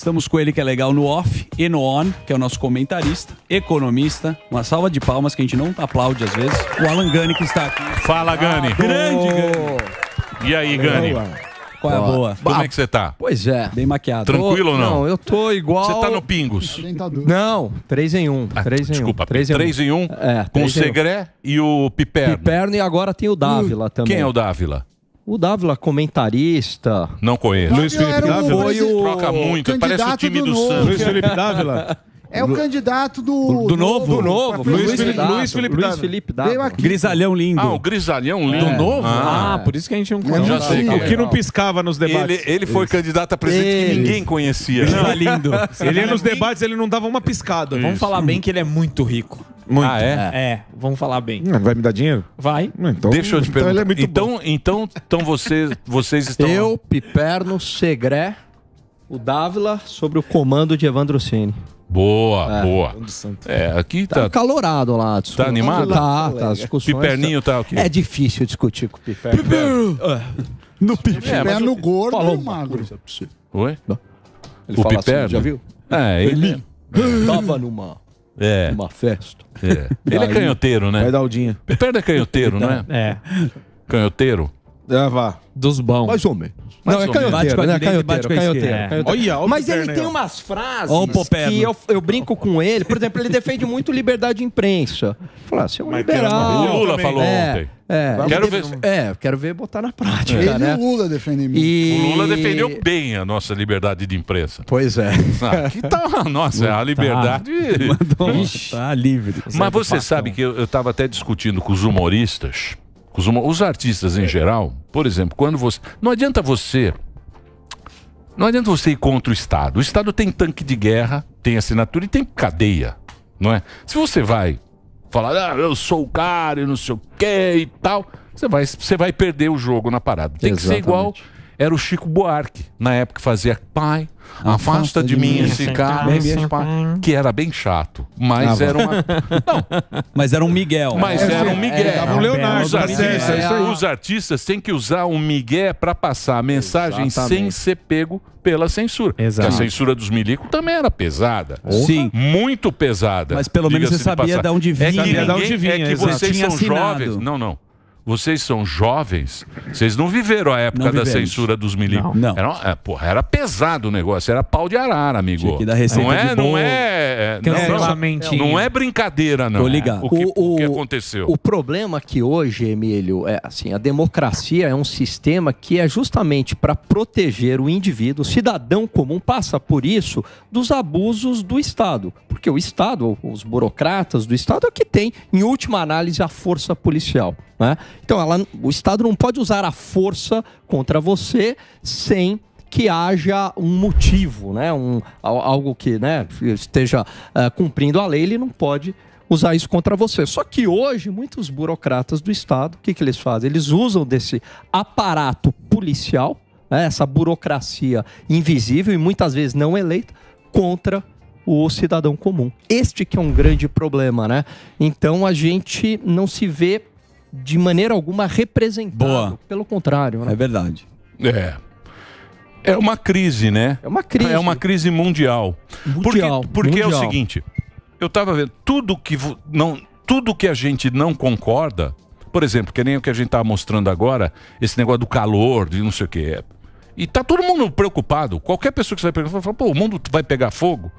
Estamos com ele que é legal no off e no on, que é o nosso comentarista, economista. Uma salva de palmas que a gente não aplaude às vezes. O Alan Gani que está aqui. Fala, ah, Gani. Ah, Grande Gani. E aí, Gani? Qual é a boa? Como é que você tá? Pois é. Bem maquiado. Tranquilo ou não? Não, eu tô igual. Você tá no Pingos? Não, três em um. Ah, três em desculpa, um. três, três em um. É, com o Segré um. e o Piperno. Piperno e agora tem o Dávila hum, também. Quem é o Dávila? O Dávila, comentarista. Não conheço. Luiz Felipe Dávila. Foi o... Troca muito, parece o time do, do Santos. Luiz Felipe Dávila. É o candidato do. Do novo? Do novo. Do novo. Luiz, Felipe, Luiz Felipe Luiz Felipe Dávila. Grisalhão lindo. Ah, o grisalhão lindo. É. Do novo? Ah, ah, por isso que a gente não é conhece. Já sei. O que é. não piscava nos debates. Ele, ele foi isso. candidato a presidente ele. que ninguém conhecia. Ele é lindo. Ele nos debates, ele não dava uma piscada. Isso. Vamos falar bem que ele é muito rico. Muito. Ah, é? é? é? vamos falar bem. Hum, vai me dar dinheiro? Vai. Hum, então, Deixa eu te então é perguntar. É então, bom. então, então vocês, vocês estão. Eu, Piperno, Segré, o Dávila, sobre o comando de Evandro Cine. Boa, é. boa. É, aqui tá. Tá calorado lá. Tá animado? Tá, tá. As discussões tá- Piperninho tá, aqui. É difícil discutir com o Piperno. Piperno! É. No é, Piperno, é, gordo falou, e magro. Oi? Não. Ele o assim, Piperno? Assim, já viu? É, ele. ele... Tava numa. É. Uma festa. É. Ele é canhoteiro, né? Vai dar o Aldinha. Peperde é canhoteiro, né? É. Canhoteiro? É, vá. Dos bons. Mais ou menos. Não, é canhoteiro, né? Direita, canhoteiro, canhoteiro, canhoteiro, é. canhoteiro. Olha, olha Mas ele tem umas frases que eu, eu brinco com ele. Por exemplo, ele defende muito liberdade de imprensa. Falar, ah, você é um Mas liberal. O Lula falou é. ontem. É, quero ver. É, quero ver botar na prática. Ele né? o Lula defendem muito. E... O Lula defendeu bem a nossa liberdade de imprensa. Pois é. Ah, que tal, nossa, a liberdade. Tá, Mandou... livre. Mas você sabe que eu estava até discutindo com os humoristas, com os, humor... os artistas em geral, por exemplo, quando você. Não adianta você não adianta você ir contra o Estado. O Estado tem tanque de guerra, tem assinatura e tem cadeia, não é? Se você vai falar, ah, eu sou o cara e não sei o que e tal, você vai, você vai perder o jogo na parada. Tem Exatamente. que ser igual era o Chico Buarque, na época que fazia Pai, afasta, afasta de, de, mim esse cara, que era bem chato, mas ah, era uma... Não. Mas era um Miguel. Mas é, era um assim, Miguel. É, é, Leonardo, os artistas, os artistas têm que usar um Miguel para passar a mensagem Exatamente. sem ser pego pela censura. Exato. Porque a censura dos milico também era pesada. Sim. Muito pesada. Mas pelo menos você sabia de onde vinha. É que, ninguém, vinha, é que vocês são assinado. jovens. Não, não vocês são jovens, vocês não viveram a época da censura dos milímetros. Não. não. Era, é, porra, era pesado o negócio, era pau de arara, amigo. não é, é, é, não é, não, não, não, é brincadeira, não. Tô ligado. O que, o, o, que aconteceu? O problema que hoje, Emílio, é assim, a democracia é um sistema que é justamente para proteger o indivíduo, o cidadão comum passa por isso dos abusos do Estado, porque o Estado, os burocratas do Estado é que tem, em última análise, a força policial. Né? Então, ela, o Estado não pode usar a força contra você sem que haja um motivo, né? um, algo que né, esteja uh, cumprindo a lei, ele não pode usar isso contra você. Só que hoje, muitos burocratas do Estado, o que, que eles fazem? Eles usam desse aparato policial, né, essa burocracia invisível e muitas vezes não eleita, contra o cidadão comum. Este que é um grande problema, né? Então a gente não se vê de maneira alguma representado. Boa. Pelo contrário. Né? É verdade. É. É uma crise, né? É uma crise. É uma crise mundial. Mundial. Porque, porque mundial. é o seguinte, eu tava vendo, tudo que, não, tudo que a gente não concorda, por exemplo, que nem o que a gente estava mostrando agora, esse negócio do calor, de não sei o que. É, e tá todo mundo preocupado. Qualquer pessoa que você vai perguntar, fala, pô, o mundo vai pegar fogo.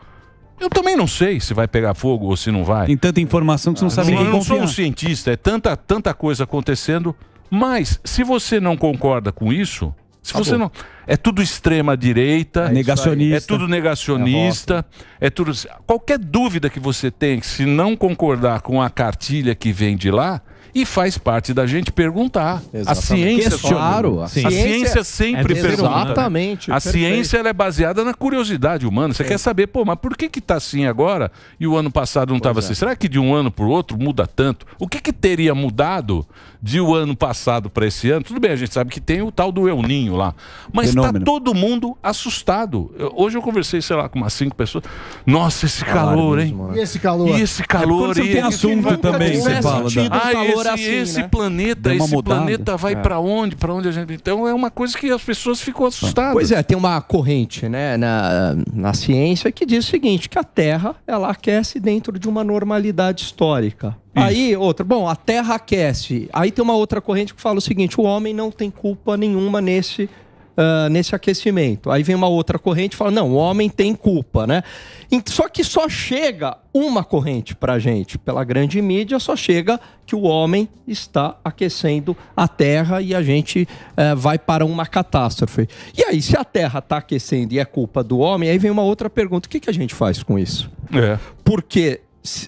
Eu também não sei se vai pegar fogo ou se não vai. Tem tanta informação que você não sabe não, Eu não sou um cientista, é tanta, tanta coisa acontecendo. Mas, se você não concorda com isso, se você não. É tudo extrema direita. É negacionista. É tudo negacionista. É, é tudo. Qualquer dúvida que você tem, se não concordar com a cartilha que vem de lá, e faz parte da gente perguntar. Exatamente. A ciência, claro, a ciência, a ciência sempre é pergunta. Exatamente. A ciência ela é baseada na curiosidade humana. Você é. quer saber, pô, mas por que que tá assim agora e o ano passado não estava é. assim? Será que de um ano para o outro muda tanto? O que que teria mudado de o um ano passado para esse ano? Tudo bem, a gente sabe que tem o tal do El Ninho lá, mas está todo mundo assustado. Eu, hoje eu conversei, sei lá, com umas cinco pessoas. Nossa, esse calor, hein? Né? E esse calor? E esse é calor? É e tem assunto também, você fala. Né? Ah, esse morar assim esse né? planeta, esse mudada. planeta vai é. para onde? Para onde a gente? Então é uma coisa que as pessoas ficam assustadas. Pois é, tem uma corrente, né, na, na ciência que diz o seguinte, que a Terra ela aquece dentro de uma normalidade histórica. Isso. Aí, outra. Bom, a Terra aquece. Aí tem uma outra corrente que fala o seguinte: o homem não tem culpa nenhuma nesse uh, nesse aquecimento. Aí vem uma outra corrente e fala: não, o homem tem culpa, né? Só que só chega uma corrente para gente, pela grande mídia, só chega que o homem está aquecendo a Terra e a gente uh, vai para uma catástrofe. E aí, se a Terra está aquecendo e é culpa do homem, aí vem uma outra pergunta: o que, que a gente faz com isso? É. Porque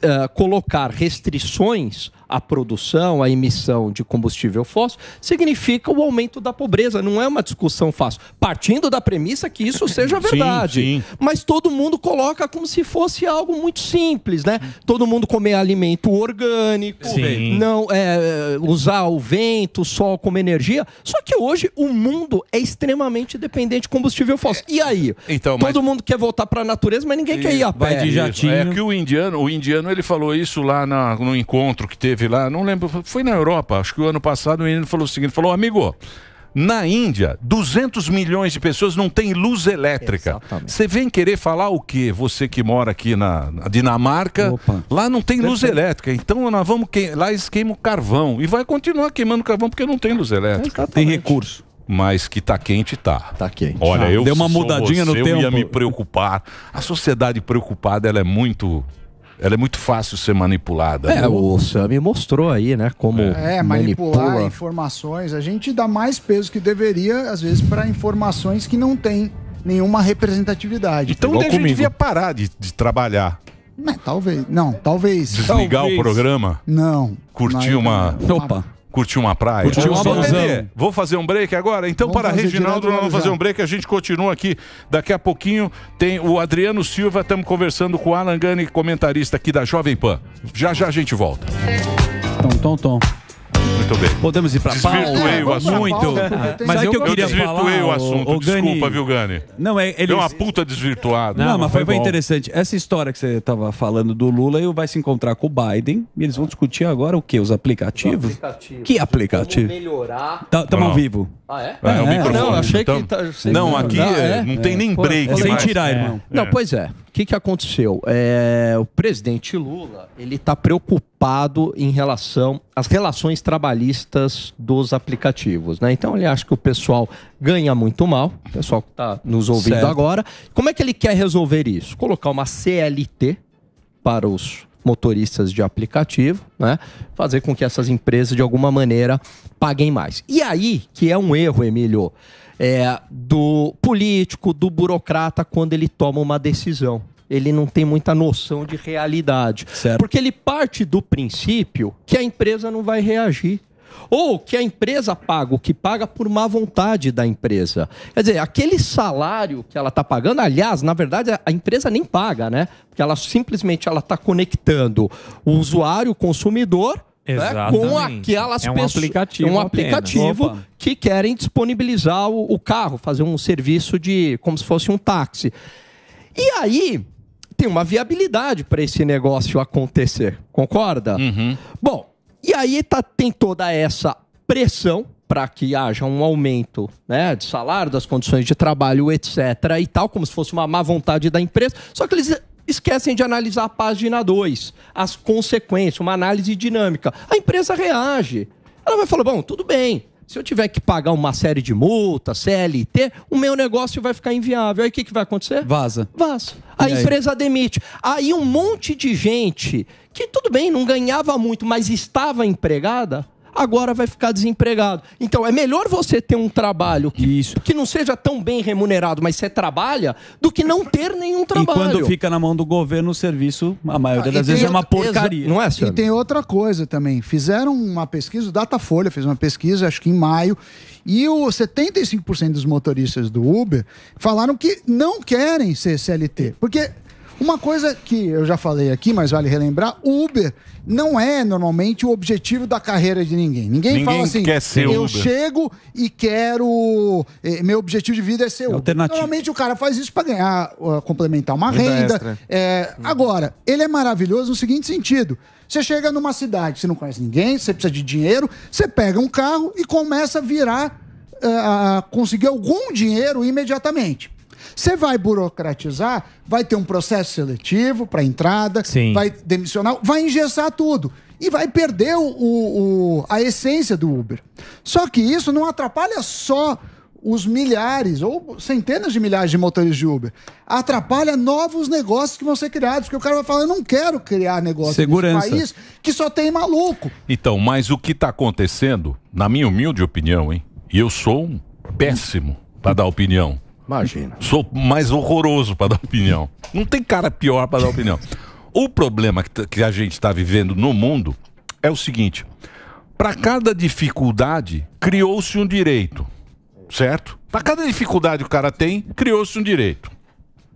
uh, colocar restrições a produção, a emissão de combustível fóssil, significa o aumento da pobreza. Não é uma discussão fácil. Partindo da premissa que isso seja verdade. Sim, sim. Mas todo mundo coloca como se fosse algo muito simples, né? Todo mundo comer alimento orgânico, sim. não é, usar o vento, o sol como energia. Só que hoje o mundo é extremamente dependente de combustível fóssil. E aí? Então, todo mas... mundo quer voltar para a natureza, mas ninguém quer ir a pé. Vai de jatinho. É que o indiano, o indiano ele falou isso lá na, no encontro que teve teve lá, não lembro, foi na Europa, acho que o ano passado, o menino falou o seguinte: falou, amigo. Na Índia, 200 milhões de pessoas não têm luz elétrica. Você vem querer falar o quê? Você que mora aqui na, na Dinamarca, Opa. lá não tem luz elétrica. Então nós vamos que... lá eles queimam carvão e vai continuar queimando carvão porque não tem luz elétrica. Exatamente. Tem recurso mas que tá quente, tá. Tá quente. Olha, ah, eu deu uma mudadinha você, no eu tempo. ia me preocupar. A sociedade preocupada, ela é muito ela é muito fácil ser manipulada. É, né? o Sami mostrou aí, né, como é. é, manipular manipula. informações. A gente dá mais peso que deveria, às vezes, para informações que não têm nenhuma representatividade. Então a gente devia parar de, de trabalhar. Mas, talvez, não, talvez. Desligar talvez. o programa? Não. Curtir não, uma... Opa curtir uma praia. Curtir uma Vou, Vou fazer um break agora? Então, Vamos para Reginaldo, nós vamos fazer um break. A gente continua aqui. Daqui a pouquinho tem o Adriano Silva. Estamos conversando com o Alan Gani, comentarista aqui da Jovem Pan. Já já a gente volta. Tom, tom, tom. Muito bem. Podemos ir para Desvirtuei o é, assunto. Muito. Mas que eu queria desvirtuei falar, o assunto. o Gani... Desculpa, viu, Gani? Não, é, ele... Deu uma puta desvirtuada. Não, não mas foi, foi interessante. Essa história que você estava falando do Lula, ele vai se encontrar com o Biden e eles vão discutir agora o quê? Os aplicativos? Os aplicativos. Que aplicativo? Como melhorar. Estamos tá, ao vivo. Ah, é? É, ah, o microfone. Não, achei que então, tá- Não, aqui é, é, não é. tem nem break Sem mais. Né? tirar, é. irmão. Não, pois é. O que, que aconteceu? É, o presidente Lula ele está preocupado em relação às relações trabalhistas dos aplicativos, né? Então ele acha que o pessoal ganha muito mal, o pessoal que está nos ouvindo Certo. agora. Como é que ele quer resolver isso? Colocar uma CLT para os motoristas de aplicativo, né? Fazer com que essas empresas, de alguma maneira, paguem mais. E aí, que é um erro, Emílio, é, do político, do burocrata, quando ele toma uma decisão. Ele não tem muita noção de realidade. Certo. Porque ele parte do princípio que a empresa não vai reagir. Ou que a empresa paga o que paga por má vontade da empresa. Quer dizer, aquele salário que ela está pagando, aliás, na verdade, a empresa nem paga, né? Porque ela simplesmente está conectando o usuário, o consumidor, né? com aquelas é um pessoas. Aplicativo um aplicativo que querem disponibilizar o, o, carro, fazer um serviço de como se fosse um táxi. E aí tem uma viabilidade para esse negócio acontecer, concorda? Uhum. Bom, e aí tá, tem toda essa pressão para que haja um aumento né, de salário, das condições de trabalho, etc. e tal, como se fosse uma má vontade da empresa. Só que eles esquecem de analisar a página 2, as consequências, uma análise dinâmica. A empresa reage. Ela vai falar: bom, tudo bem. Se eu tiver que pagar uma série de multas, CLT, o meu negócio vai ficar inviável. Aí o que, que vai acontecer? Vaza. Vaza. A e empresa aí? demite. Aí um monte de gente que tudo bem, não ganhava muito, mas estava empregada, agora vai ficar desempregado. Então é melhor você ter um trabalho que, Isso. que não seja tão bem remunerado, mas você trabalha, do que não ter nenhum trabalho. E quando fica na mão do governo o serviço, a maioria ah, das vezes é uma porcaria. Não é, senhor? E tem outra coisa também. Fizeram uma pesquisa, o Datafolha fez uma pesquisa, acho que em maio, e o 75% dos motoristas do Uber falaram que não querem ser CLT. Porque uma coisa que eu já falei aqui, mas vale relembrar, o Uber não é normalmente o objetivo da carreira de ninguém. Ninguém, ninguém fala assim, quer ser eu Uber. chego e quero, eh, meu objetivo de vida é ser Uber. Normalmente o cara faz isso para ganhar, uh, complementar uma Vida renda. É, agora, ele é maravilhoso no seguinte sentido. Você chega numa cidade, você não conhece ninguém, você precisa de dinheiro, você pega um carro e começa a virar, eh, a conseguir algum dinheiro imediatamente. Você vai burocratizar, vai ter um processo seletivo para entrada, Sim. vai demissionar, vai engessar tudo. E vai perder o, o, a essência do Uber. Só que isso não atrapalha só os milhares ou centenas de milhares de motores de Uber. Atrapalha novos negócios que vão ser criados, porque o cara vai falar: eu não quero criar negócio Segurança. nesse país que só tem maluco. Então, mas o que está acontecendo, na minha humilde opinião, hein? E eu sou um péssimo para dar opinião. Imagina. Sou mais horroroso para dar opinião. Não tem cara pior para dar opinião. o problema que, a gente está vivendo no mundo é o seguinte: para cada dificuldade, criou-se um direito. Certo? Para cada dificuldade que o cara tem, criou-se um direito.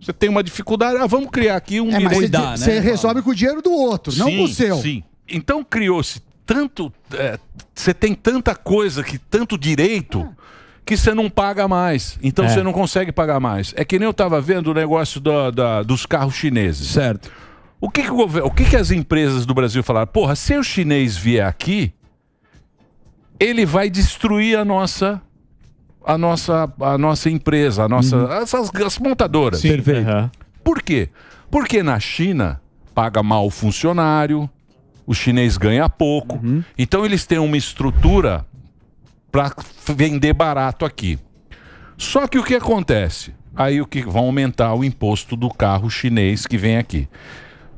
Você tem uma dificuldade, ah, vamos criar aqui um é, direito. Você, dá, né? você resolve com o dinheiro do outro, sim, não com o seu. Sim. Então criou-se tanto. É, você tem tanta coisa que tanto direito. Ah que você não paga mais. Então é. você não consegue pagar mais. É que nem eu estava vendo o negócio da, dos carros chineses. Certo. O que, que o o que, que as empresas do Brasil falaram? Porra, se o chinês vier aqui, ele vai destruir a nossa a nossa a nossa empresa, a nossa uhum. essas as montadoras. Sim, perfeito. Uhum. Por quê? Porque na China paga mal o funcionário, o chinês ganha pouco. Uhum. Então eles têm uma estrutura para vender barato aqui. Só que o que acontece? Aí o que vão aumentar o imposto do carro chinês que vem aqui.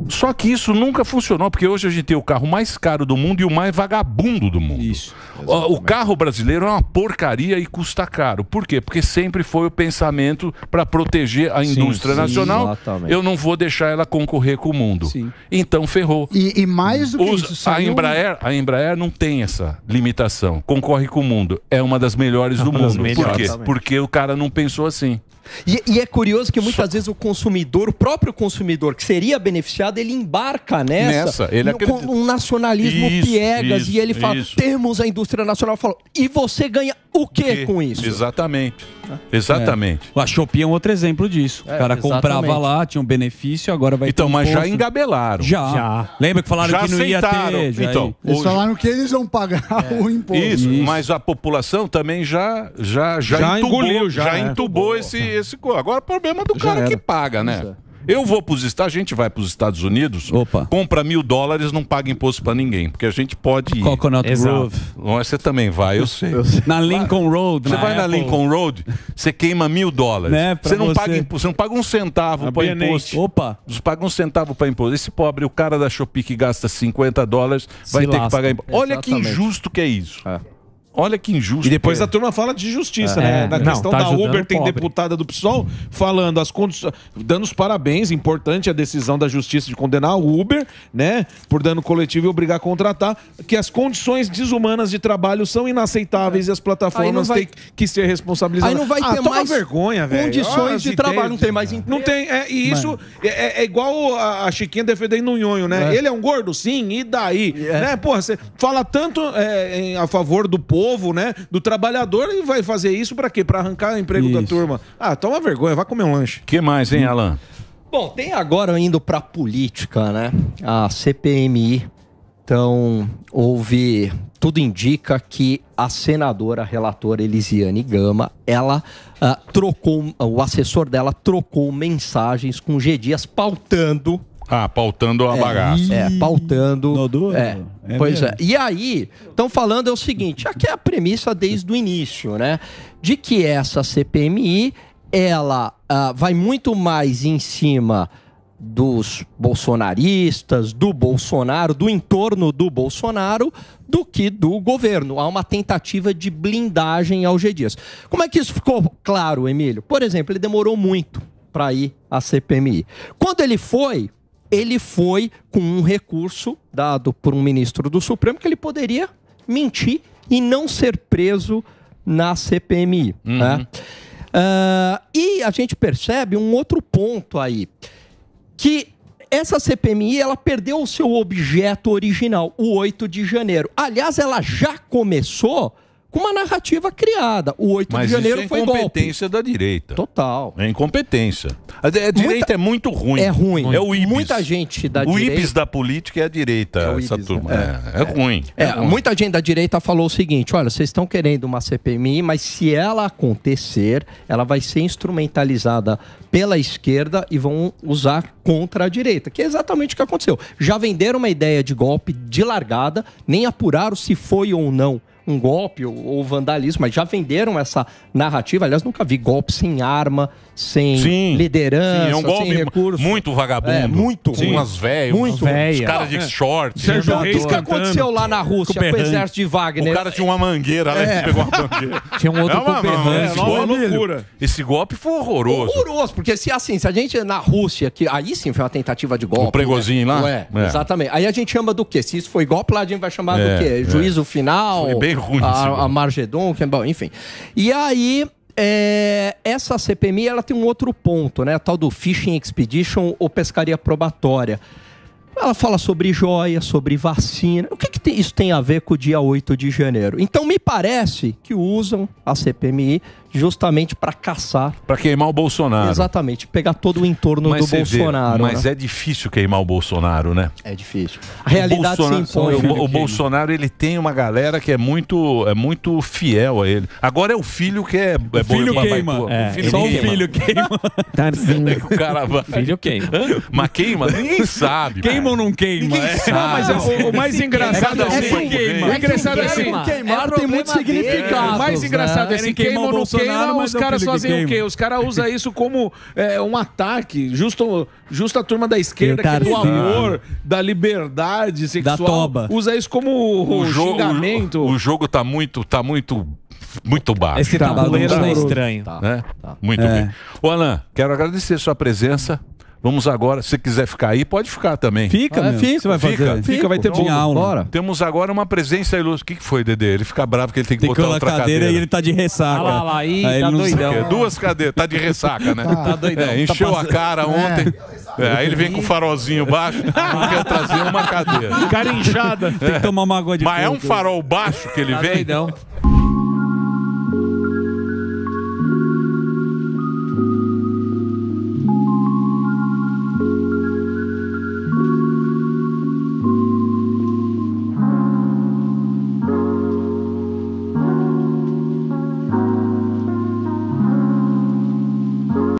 Só que isso nunca funcionou, porque hoje a gente tem o carro mais caro do mundo e o mais vagabundo do mundo. Isso, o carro brasileiro é uma porcaria e custa caro. Por quê? Porque sempre foi o pensamento para proteger a indústria sim, nacional. Sim, eu não vou deixar ela concorrer com o mundo. Sim. Então ferrou. E, e, mais do que Os, isso, a Embraer, a Embraer não tem essa limitação. Concorre com o mundo. É uma das melhores é do mundo. Melhores, Por quê? Exatamente. Porque o cara não pensou assim. E, e, é curioso que muitas vezes o consumidor, o próprio consumidor que seria beneficiado, ele embarca nessa, nessa ele acredita... com um nacionalismo isso, piegas isso, e ele fala: isso. temos a indústria nacional. Fala, e você ganha o que com isso? Exatamente. Exatamente. É. A Shopee é um outro exemplo disso. É, o cara exatamente. comprava lá, tinha um benefício, agora vai então, ter. Então, mas imposto. já engabelaram Já. já. Lembra que falaram já que não aceitaram. ia ter? então, eles hoje... falaram que eles vão pagar é. o imposto. Isso, Isso, mas a população também já já já, já entubou, engoliu, já, já né? entubou esse esse. Agora o problema é do cara era. que paga, né? É. Eu vou para os Estados, a gente vai para os Estados Unidos, Opa. compra mil dólares, não paga imposto para ninguém, porque a gente pode ir. Coconut Exato. Grove. Você também vai, eu sei. Eu sei. Na Lincoln Road. Você na vai Apple. na Lincoln Road, você queima mil dólares. Né, você, não você. Paga imposto, você não paga um centavo para imposto. Opa. Você paga um centavo para imposto. Esse pobre, o cara da Shopee que gasta 50 dólares, Se vai lasca. ter que pagar imposto. Olha Exatamente. que injusto que é isso. É. Olha que injusto. E depois a turma fala de justiça, né? é, né? Na não, questão tá da Uber, tem deputada do PSOL falando as condições. Dando os parabéns, importante a decisão da justiça de condenar a Uber, né? Por dano coletivo e obrigar a contratar, que as condições desumanas de trabalho são inaceitáveis é. e as plataformas vai... têm que ser responsabilizadas. Aí não vai ah, ter mais vergonha, velho. Condições ah, de trabalho, não tem mais emprego. Não tem. É, e isso é, é, é igual a, Chiquinha defendendo o Nhonho, né? É. Ele é um gordo, sim, e daí? Né? Porra, você fala tanto a favor do povo ovo, né, do trabalhador e vai fazer isso para quê? Para arrancar o emprego isso. da turma. Ah, toma vergonha, vai comer um lanche. Que mais, hein, Alan? Bom, tem agora indo para política, né? A CPMI. Então, houve. Tudo indica que a senadora a relatora Elisiane Gama, ela uh, trocou, o assessor dela trocou mensagens com G. Dias pautando ah, pautando a é, bagaça. É, pautando. Noduro. É, né? é pois mesmo. é. E aí, estão falando é o seguinte: aqui é a premissa desde o início, né? De que essa CPMI ela ah, vai muito mais em cima dos bolsonaristas, do Bolsonaro, do entorno do Bolsonaro, do que do governo. Há uma tentativa de blindagem ao G Dias. Como é que isso ficou claro, Emílio? Por exemplo, ele demorou muito para ir à CPMI. Quando ele foi, ele foi com um recurso dado por um ministro do Supremo que ele poderia mentir e não ser preso na CPMI. Uhum. Né? Uh, e a gente percebe um outro ponto aí, que essa CPMI ela perdeu o seu objeto original, o 8 de janeiro. Aliás, ela já começou com uma narrativa criada. O 8 Mas de janeiro isso é foi incompetência golpe. da direita. Total. É incompetência. A, direita Muita... é muito ruim. É ruim. É o IBIS. Muita gente da o direita. O IBIS da política é a direita, é essa IBIS, turma. Né? É, é, é. é, É, ruim. Muita gente da direita falou o seguinte: olha, vocês estão querendo uma CPMI, mas se ela acontecer, ela vai ser instrumentalizada pela esquerda e vão usar contra a direita, que é exatamente o que aconteceu. Já venderam uma ideia de golpe de largada, nem apuraram se foi ou não um golpe ou, ou, vandalismo, mas já venderam essa narrativa. Aliás, nunca vi golpe sem arma, sem sim, liderança, sim, é um golpe sem recurso. Muito vagabundo. É, muito. com Umas velhas, muito. Véia. Os caras de é. Sérgio o que aconteceu lá na Rússia com o exército de Wagner? O cara tinha uma mangueira, né? É. Pegou uma mangueira. Tinha um outro não, não, é uma é, loucura. Esse golpe foi horroroso. Horroroso, porque se assim, se a gente na Rússia, que aí sim foi uma tentativa de golpe. O pregozinho né? lá? Ué, é, exatamente. Aí a gente chama do quê? Se isso foi golpe, lá a gente vai chamar do é, quê? É. Juízo final? Foi bem ruim. A, assim, a né? Margedon, bom, enfim. E aí, é, essa CPMI ela tem um outro ponto, né? A tal do Fishing Expedition ou pescaria probatória. Ela fala sobre joia, sobre vacina. O que, que tem, isso tem a ver com o dia 8 de janeiro? Então, me parece que usam a CPMI justamente para caçar. Para queimar o Bolsonaro. Exatamente, pegar todo o entorno mas do Bolsonaro. Vê, mas né? é difícil queimar o Bolsonaro, né? É difícil. A realidade Bolsonaro, se impõe. O, o, Bolsonaro ele tem uma galera que é muito, é muito fiel a ele. Agora é o filho que é, é o filho queima. é, o filho só queima. É o filho queima. Tarzinho. o cara vai. Filho queima. Mas queima? Ninguém sabe. Queima ou não queima? Ninguém é. sabe. Não, mas é, o, mais engraçado é assim. O engraçado é assim. Queimar tem muito significado. O mais né? engraçado é assim. Queima ou não queima? mas os caras fazem o quê? Os caras usam isso como é, um ataque. Justo, justo a turma da esquerda, que do amor, da liberdade sexual. Da toba. Usa isso como o, o xingamento. O, o, jogo tá muito, tá muito muito baixo. Esse tá, tabuleiro tá, tá, tá estranho. Tá, né? Tá. Muito é. bem. O Alan, quero agradecer a sua presença. Vamos agora, se quiser ficar aí, pode ficar também. Fica, ah, é, fica, vai fazer. Fica, fica, fica vai ter então, bom, aula. Bora. Temos agora uma presença ilustre. O que, que foi, Dedê? Ele fica bravo que ele tem que tem botar outra cadeira, cadeira. e ele tá de ressaca. Ah, lá, lá, aí, aí tá doidão. É duas cadeiras, tá de ressaca, né? Tá, tá doidão. É, encheu tá a cara é. ontem. É. aí ele vem com o farolzinho baixo, ah. quer trazer uma cadeira. Cara inchada. Tem que tomar uma água de Mas é um farol baixo que ele tá vem. Doidão.